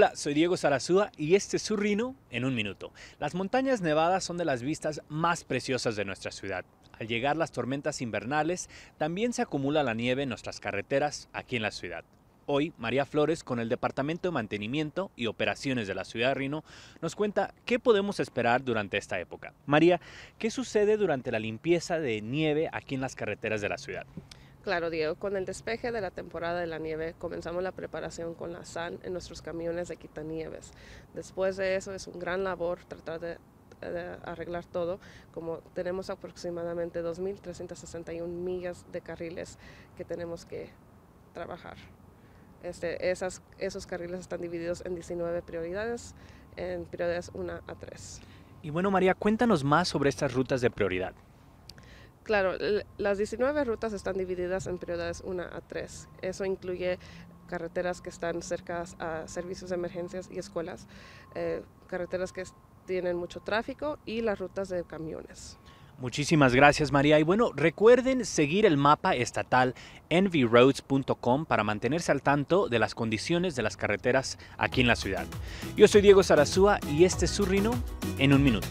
Hola, soy Diego Zarazúa y este es Rino en un minuto. Las montañas nevadas son de las vistas más preciosas de nuestra ciudad. Al llegar las tormentas invernales, también se acumula la nieve en nuestras carreteras aquí en la ciudad. Hoy, María Flores, con el Departamento de Mantenimiento y Operaciones de la Ciudad de Rino, nos cuenta qué podemos esperar durante esta época. María, ¿qué sucede durante la limpieza de nieve aquí en las carreteras de la ciudad? Claro, Diego, con el despeje de la temporada de la nieve comenzamos la preparación con la sal en nuestros camiones de quitanieves. Después de eso es un gran labor tratar de arreglar todo, como tenemos aproximadamente 2.361 millas de carriles que tenemos que trabajar. Este, esos carriles están divididos en 19 prioridades, en prioridades 1 a 3. Y bueno, María, cuéntanos más sobre estas rutas de prioridad. Claro, las 19 rutas están divididas en prioridades 1 a 3. Eso incluye carreteras que están cercanas a servicios de emergencias y escuelas, eh, carreteras que tienen mucho tráfico y las rutas de camiones. Muchísimas gracias María. Y bueno, recuerden seguir el mapa estatal envyroads.com para mantenerse al tanto de las condiciones de las carreteras aquí en la ciudad. Yo soy Diego Sarazúa y este es su en un minuto.